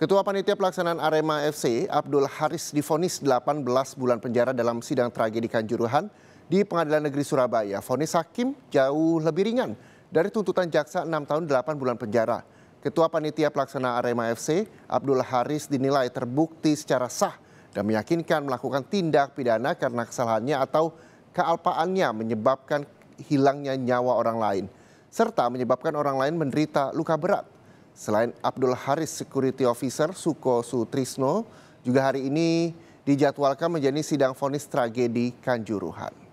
Ketua Panitia Pelaksanaan Arema FC, Abdul Haris difonis 18 bulan penjara dalam sidang tragedi Kanjuruhan di Pengadilan Negeri Surabaya. Fonis hakim jauh lebih ringan dari tuntutan jaksa 6 tahun 8 bulan penjara. Ketua Panitia Pelaksana Arema FC, Abdul Haris dinilai terbukti secara sah dan meyakinkan melakukan tindak pidana karena kesalahannya atau kealpaannya menyebabkan hilangnya nyawa orang lain serta menyebabkan orang lain menderita luka berat. Selain Abdul Haris Security Officer Suko Sutrisno, juga hari ini dijadwalkan menjadi sidang vonis tragedi Kanjuruhan.